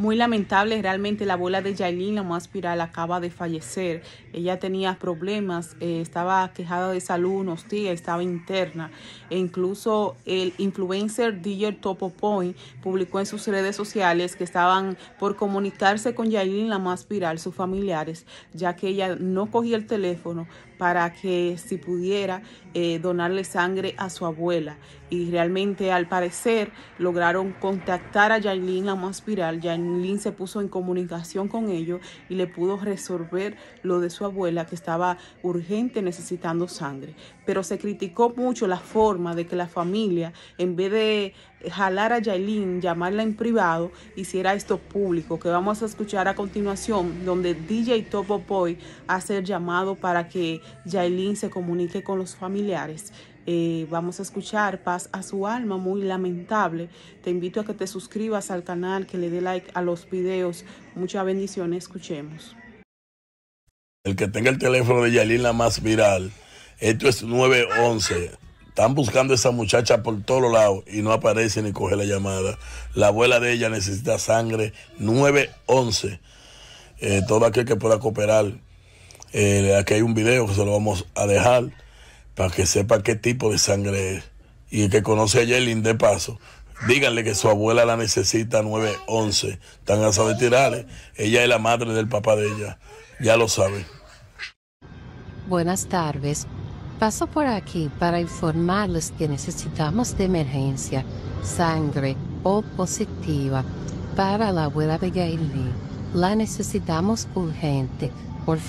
Muy lamentable realmente la abuela de Yailin, la más viral, acaba de fallecer. Ella tenía problemas, eh, estaba quejada de salud unos días, estaba interna. E incluso el influencer DJ Topo Point publicó en sus redes sociales que estaban por comunicarse con Yailin, la más viral, sus familiares, ya que ella no cogía el teléfono para que si pudiera eh, donarle sangre a su abuela. Y realmente al parecer lograron contactar a Yailin, la más viral. Lynn se puso en comunicación con ellos y le pudo resolver lo de su abuela que estaba urgente necesitando sangre. Pero se criticó mucho la forma de que la familia, en vez de jalar a Yailin, llamarla en privado, hiciera esto público, que vamos a escuchar a continuación, donde DJ Topo Boy hace el llamado para que Yailin se comunique con los familiares. Eh, vamos a escuchar Paz a su alma, muy lamentable. Te invito a que te suscribas al canal, que le dé like a los videos. Muchas bendiciones, escuchemos. El que tenga el teléfono de Yalina más viral, esto es 911. Están buscando a esa muchacha por todos lados y no aparece ni coge la llamada. La abuela de ella necesita sangre 911. Eh, todo aquel que pueda cooperar, eh, aquí hay un video que se lo vamos a dejar para que sepa qué tipo de sangre es. Y el que conoce a Yelin de paso, díganle que su abuela la necesita 911. Están a saber tirarle. Ella es la madre del papá de ella. Ya lo sabe. Buenas tardes. Paso por aquí para informarles que necesitamos de emergencia sangre O positiva para la abuela de Gailey. La necesitamos urgente. Por